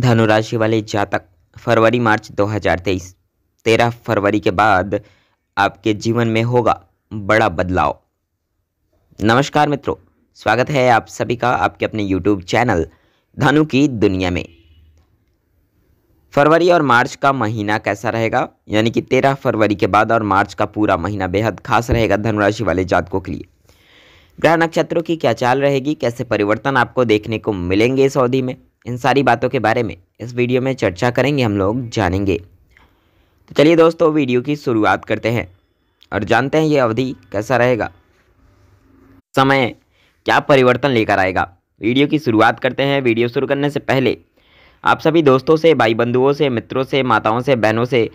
धनुराशि वाले जातक फरवरी मार्च 2023 13 फरवरी के बाद आपके जीवन में होगा बड़ा बदलाव नमस्कार मित्रों स्वागत है आप सभी का आपके अपने यूट्यूब चैनल धनु की दुनिया में फरवरी और मार्च का महीना कैसा रहेगा यानी कि 13 फरवरी के बाद और मार्च का पूरा महीना बेहद खास रहेगा धनुराशि वाले जातकों के लिए ग्रह नक्षत्रों की क्या चाल रहेगी कैसे परिवर्तन आपको देखने को मिलेंगे इस अवधि में इन सारी बातों के बारे में इस वीडियो में चर्चा करेंगे हम लोग जानेंगे तो चलिए दोस्तों वीडियो की शुरुआत करते हैं और जानते हैं ये अवधि कैसा रहेगा समय क्या परिवर्तन लेकर आएगा वीडियो की शुरुआत करते हैं वीडियो शुरू करने से पहले आप सभी दोस्तों से भाई बंधुओं से मित्रों से माताओं से बहनों से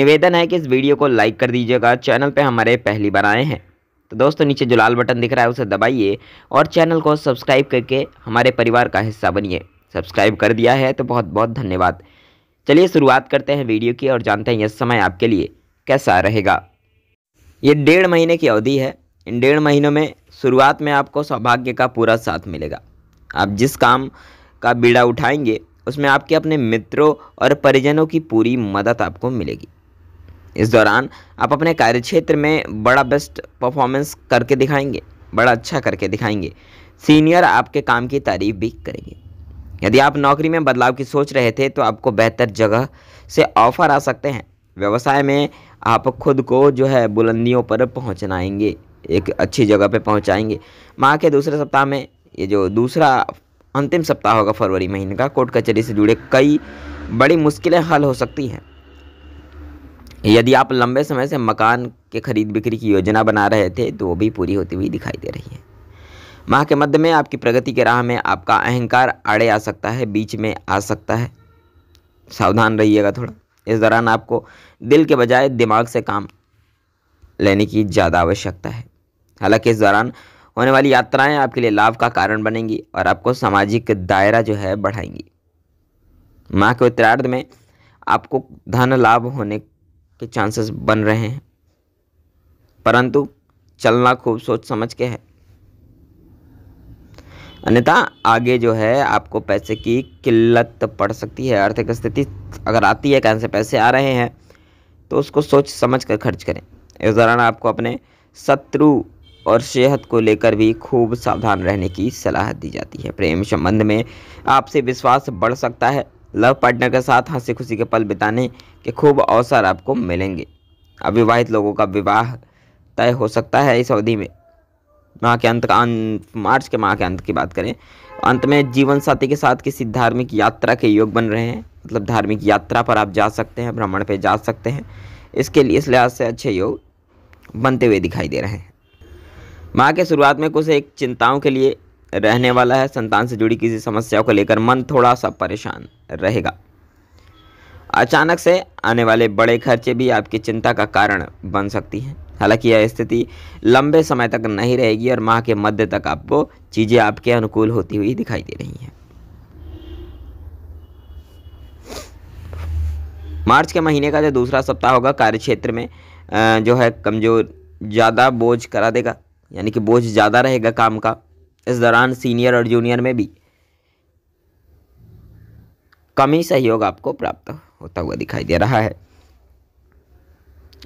निवेदन है कि इस वीडियो को लाइक कर दीजिएगा चैनल पर हमारे पहली बार आए हैं तो दोस्तों नीचे जो लाल बटन दिख रहा है उसे दबाइए और चैनल को सब्सक्राइब करके हमारे परिवार का हिस्सा बनिए सब्सक्राइब कर दिया है तो बहुत बहुत धन्यवाद चलिए शुरुआत करते हैं वीडियो की और जानते हैं यह समय आपके लिए कैसा रहेगा ये डेढ़ महीने की अवधि है इन डेढ़ महीनों में शुरुआत में आपको सौभाग्य का पूरा साथ मिलेगा आप जिस काम का बीड़ा उठाएंगे उसमें आपके अपने मित्रों और परिजनों की पूरी मदद आपको मिलेगी इस दौरान आप अपने कार्यक्षेत्र में बड़ा बेस्ट परफॉर्मेंस करके दिखाएंगे बड़ा अच्छा करके दिखाएंगे सीनियर आपके काम की तारीफ भी करेंगे यदि आप नौकरी में बदलाव की सोच रहे थे तो आपको बेहतर जगह से ऑफर आ सकते हैं व्यवसाय में आप खुद को जो है बुलंदियों पर पहुँचनाएंगे एक अच्छी जगह पर पहुँचाएंगे माह के दूसरे सप्ताह में ये जो दूसरा अंतिम सप्ताह होगा फरवरी महीने का कोर्ट कचहरी से जुड़े कई बड़ी मुश्किलें हल हो सकती हैं यदि आप लंबे समय से मकान के खरीद बिक्री की योजना बना रहे थे तो वो भी पूरी होती हुई दिखाई दे रही है माह के मध्य में आपकी प्रगति के राह में आपका अहंकार आड़े आ सकता है बीच में आ सकता है सावधान रहिएगा थोड़ा इस दौरान आपको दिल के बजाय दिमाग से काम लेने की ज़्यादा आवश्यकता है हालांकि इस दौरान होने वाली यात्राएं आपके लिए लाभ का कारण बनेंगी और आपको सामाजिक दायरा जो है बढ़ाएंगी माह के उत्तरार्ध में आपको धन लाभ होने के चांसेस बन रहे हैं परंतु चलना खूब सोच समझ के है अन्यथा आगे जो है आपको पैसे की किल्लत पड़ सकती है आर्थिक स्थिति अगर आती है कहाँ से पैसे आ रहे हैं तो उसको सोच समझ कर खर्च करें इस दौरान आपको अपने शत्रु और सेहत को लेकर भी खूब सावधान रहने की सलाह दी जाती है प्रेम संबंध में आपसे विश्वास बढ़ सकता है लव पार्टनर के साथ हंसी खुशी के पल बिताने के खूब अवसर आपको मिलेंगे अविवाहित लोगों का विवाह तय हो सकता है इस अवधि में माह के अंत का अं, मार्च के माह के अंत की बात करें अंत में जीवन साथी के साथ किसी धार्मिक यात्रा के योग बन रहे हैं मतलब धार्मिक यात्रा पर आप जा सकते हैं भ्रमण पर जा सकते हैं इसके लिए इस लिहाज से अच्छे योग बनते हुए दिखाई दे रहे हैं माह के शुरुआत में कुछ एक चिंताओं के लिए रहने वाला है संतान से जुड़ी किसी समस्याओं को लेकर मन थोड़ा सा परेशान रहेगा अचानक से आने वाले बड़े खर्चे भी आपकी चिंता का कारण बन सकती हैं हालांकि यह स्थिति लंबे समय तक नहीं रहेगी और माह के मध्य तक आपको चीज़ें आपके अनुकूल होती हुई दिखाई दे रही हैं मार्च के महीने का जो दूसरा सप्ताह होगा कार्य क्षेत्र में जो है कमज़ोर ज़्यादा बोझ करा देगा यानी कि बोझ ज़्यादा रहेगा काम का इस दौरान सीनियर और जूनियर में भी कमी सहयोग आपको प्राप्त होता हुआ दिखाई दे रहा है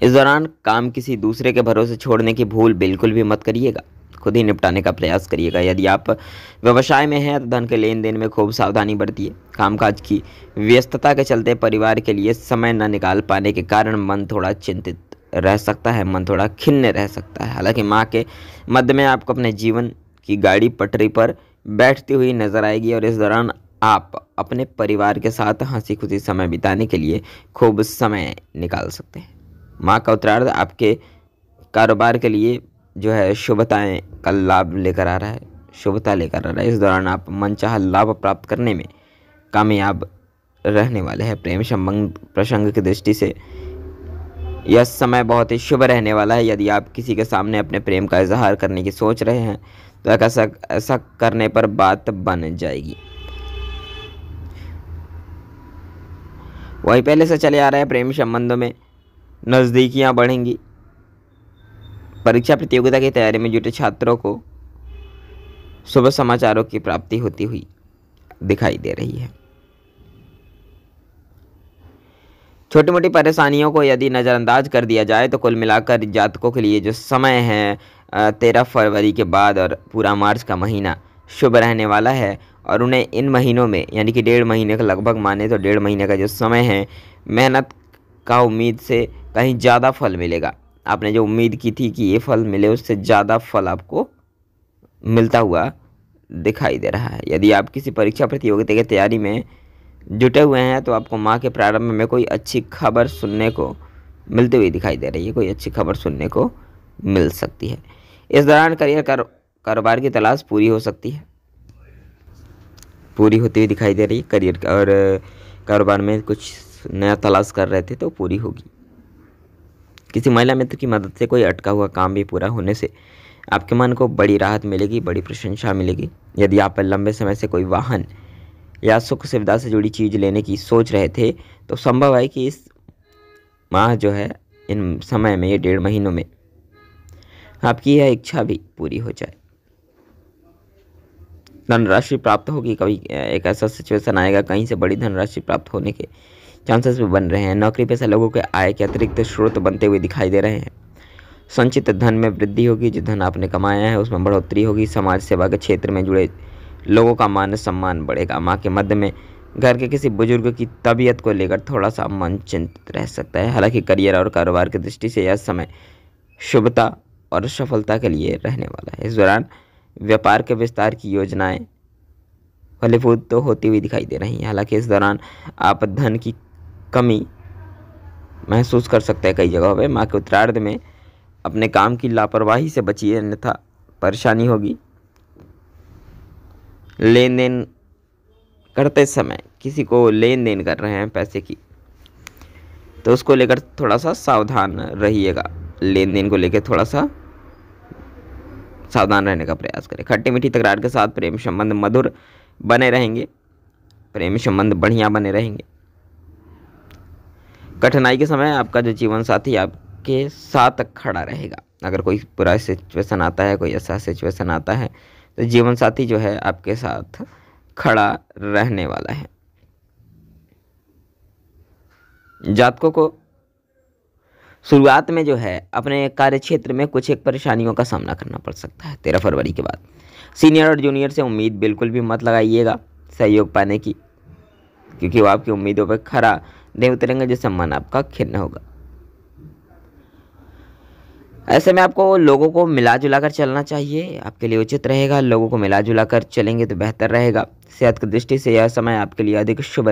इस दौरान काम किसी दूसरे के भरोसे छोड़ने की भूल बिल्कुल भी मत करिएगा खुद ही निपटाने का प्रयास करिएगा यदि आप व्यवसाय में हैं तो धन के लेन देन में खूब सावधानी बरतिए कामकाज की व्यस्तता के चलते परिवार के लिए समय न निकाल पाने के कारण मन थोड़ा चिंतित रह सकता है मन थोड़ा खिन्न रह सकता है हालांकि माँ के मध्य में आपको अपने जीवन की गाड़ी पटरी पर बैठती हुई नजर आएगी और इस दौरान आप अपने परिवार के साथ हंसी खुशी समय बिताने के लिए खूब समय निकाल सकते हैं माँ का उत्तरार्ध आपके कारोबार के लिए जो है शुभताएँ का लाभ लेकर आ रहा है शुभता लेकर आ रहा है इस दौरान आप मनचाह लाभ प्राप्त करने में कामयाब रहने वाले हैं प्रेम संबंध प्रसंग की दृष्टि से यह समय बहुत ही शुभ रहने वाला है यदि आप किसी के सामने अपने प्रेम का इजहार करने की सोच रहे हैं तो ऐसा ऐसा करने पर बात बन जाएगी वही पहले से चले आ रहे हैं प्रेम संबंधों में नज़दीकियाँ बढ़ेंगी परीक्षा प्रतियोगिता की तैयारी में जुटे छात्रों को शुभ समाचारों की प्राप्ति होती हुई दिखाई दे रही है छोटी मोटी परेशानियों को यदि नज़रअंदाज कर दिया जाए तो कुल मिलाकर जातकों के लिए जो समय है तेरह फरवरी के बाद और पूरा मार्च का महीना शुभ रहने वाला है और उन्हें इन महीनों में यानी कि डेढ़ महीने का लगभग माने तो डेढ़ महीने का जो समय है मेहनत का उम्मीद से कहीं ज़्यादा फल मिलेगा आपने जो उम्मीद की थी कि ये फल मिले उससे ज़्यादा फल आपको मिलता हुआ दिखाई दे रहा है यदि आप किसी परीक्षा प्रतियोगिता की तैयारी में जुटे हुए हैं तो आपको माँ के प्रारंभ में कोई अच्छी खबर सुनने को मिलती हुई दिखाई दे रही है कोई अच्छी खबर सुनने को मिल सकती है इस दौरान करियर कार कारोबार की तलाश पूरी हो सकती है पूरी होती हुई दिखाई दे रही है करियर और कारोबार में कुछ नया तलाश कर रहे थे तो पूरी होगी किसी महिला मित्र की मदद से कोई अटका हुआ काम भी पूरा होने से आपके मन को बड़ी राहत मिलेगी बड़ी प्रशंसा मिलेगी यदि आप लंबे समय से कोई वाहन या सुख सुविधा से जुड़ी चीज़ लेने की सोच रहे थे तो संभव है कि इस माह जो है इन समय में ये डेढ़ महीनों में आपकी यह इच्छा भी पूरी हो जाए धनराशि प्राप्त होगी कभी एक ऐसा सिचुएशन आएगा कहीं से बड़ी धनराशि प्राप्त होने के चांसेस भी बन रहे हैं नौकरी पेशा लोगों के आय के अतिरिक्त स्रोत बनते हुए दिखाई दे रहे हैं संचित धन में वृद्धि होगी जो धन आपने कमाया है उसमें बढ़ोतरी होगी समाज सेवा के क्षेत्र में जुड़े लोगों का मान सम्मान बढ़ेगा माँ के मध्य में घर के किसी बुजुर्ग की तबीयत को लेकर थोड़ा सा मन चिंतित रह सकता है हालांकि करियर और कारोबार की दृष्टि से यह समय शुभता और सफलता के लिए रहने वाला है इस दौरान व्यापार के विस्तार की योजनाएं फलीभूत तो होती हुई दिखाई दे रही हैं हालांकि इस दौरान आप धन की कमी महसूस कर सकते हैं कई जगहों पे माँ के उत्तरार्ध में अपने काम की लापरवाही से बचिए अन्यथा परेशानी होगी लेन देन करते समय किसी को लेन देन कर रहे हैं पैसे की तो उसको लेकर थोड़ा सा सावधान रहिएगा लेन देन को लेकर थोड़ा सा सावधान रहने का प्रयास करें खट्टी मीठी तकरार के साथ प्रेम संबंध मधुर बने रहेंगे प्रेम संबंध बढ़िया बने रहेंगे कठिनाई के समय आपका जो जीवन साथी आपके साथ खड़ा रहेगा अगर कोई बुरा सिचुएशन आता है कोई ऐसा अच्छा सिचुएशन आता है तो जीवन साथी जो है आपके साथ खड़ा रहने वाला है जातकों को शुरुआत में जो है अपने कार्य क्षेत्र में कुछ एक परेशानियों का सामना करना पड़ सकता है तेरह फरवरी के बाद सीनियर और जूनियर से उम्मीद बिल्कुल भी मत लगाइएगा सहयोग पाने की क्योंकि वो आपकी उम्मीदों पर खरा नहीं उतरेंगे जो सम्मान आपका खिन्न होगा ऐसे में आपको लोगों को मिला जुला कर चलना चाहिए आपके लिए उचित रहेगा लोगों को मिला जुला कर चलेंगे तो बेहतर रहेगा सेहत की दृष्टि से यह समय आपके लिए अधिक शुभ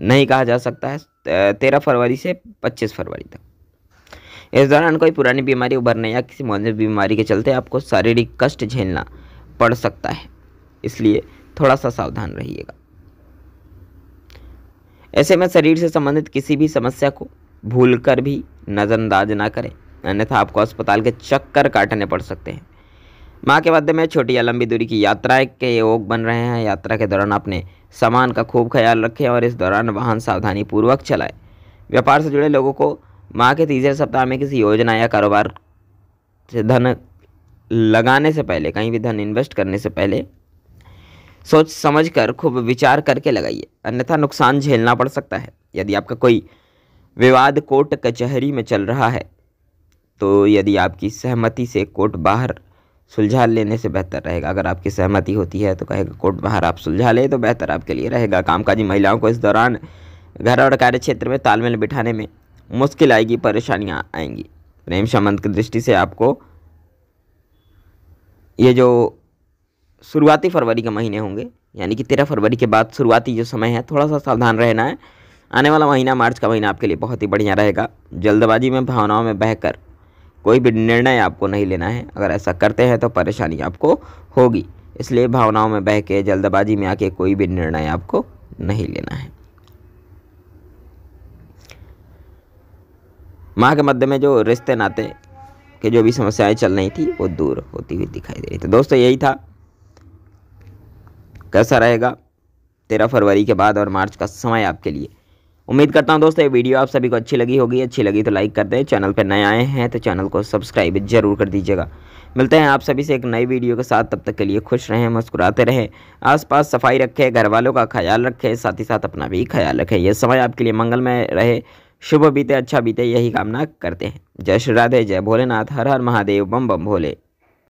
नहीं कहा जा सकता है तेरह फरवरी से पच्चीस फरवरी तक इस दौरान कोई पुरानी बीमारी उभरने या किसी मौजूद बीमारी के चलते आपको शारीरिक कष्ट झेलना पड़ सकता है इसलिए थोड़ा सा सावधान रहिएगा ऐसे में शरीर से संबंधित किसी भी समस्या को भूल कर भी नज़रअंदाज ना करें अन्यथा आपको अस्पताल के चक्कर काटने पड़ सकते हैं माँ के मध्य में छोटी या लंबी दूरी की यात्राएं के योग बन रहे हैं यात्रा के दौरान अपने सामान का खूब ख्याल रखें और इस दौरान वाहन सावधानी पूर्वक चलाएं व्यापार से जुड़े लोगों को माँ के तीसरे सप्ताह में किसी योजना या कारोबार से धन लगाने से पहले कहीं भी धन इन्वेस्ट करने से पहले सोच समझ कर खूब विचार करके लगाइए अन्यथा नुकसान झेलना पड़ सकता है यदि आपका कोई विवाद कोर्ट कचहरी में चल रहा है तो यदि आपकी सहमति से कोर्ट बाहर सुलझा लेने से बेहतर रहेगा अगर आपकी सहमति होती है तो कहेगा कोर्ट बाहर आप सुलझा लें तो बेहतर आपके लिए रहेगा कामकाजी महिलाओं को इस दौरान घर और कार्य क्षेत्र में तालमेल बिठाने में मुश्किल आएगी परेशानियाँ आएंगी प्रेम संबंध की दृष्टि से आपको ये जो शुरुआती फरवरी के महीने होंगे यानी कि तेरह फरवरी के बाद शुरुआती जो समय है थोड़ा सा सावधान रहना है आने वाला महीना मार्च का महीना आपके लिए बहुत ही बढ़िया रहेगा जल्दबाजी में भावनाओं में बहकर कोई भी निर्णय आपको नहीं लेना है अगर ऐसा करते हैं तो परेशानी आपको होगी इसलिए भावनाओं में बह के जल्दबाजी में आके कोई भी निर्णय आपको नहीं लेना है माह के मध्य में जो रिश्ते नाते के जो भी समस्याएं चल रही थी वो दूर होती हुई दिखाई दे रही थी दोस्तों यही था कैसा रहेगा तेरह फरवरी के बाद और मार्च का समय आपके लिए उम्मीद करता हूँ दोस्तों ये वीडियो आप सभी को अच्छी लगी होगी अच्छी लगी तो लाइक कर दें चैनल पर नए आए हैं तो चैनल को सब्सक्राइब जरूर कर दीजिएगा मिलते हैं आप सभी से एक नई वीडियो के साथ तब तक के लिए खुश रहें मुस्कुराते रहें आसपास सफाई रखें घर वालों का ख्याल रखें साथ ही साथ अपना भी ख्याल रखें यह समय आपके लिए मंगलमय रहे शुभ बीते अच्छा बीते यही कामना करते हैं जय श्री राधे जय भोलेनाथ हर हर महादेव बम बम भोले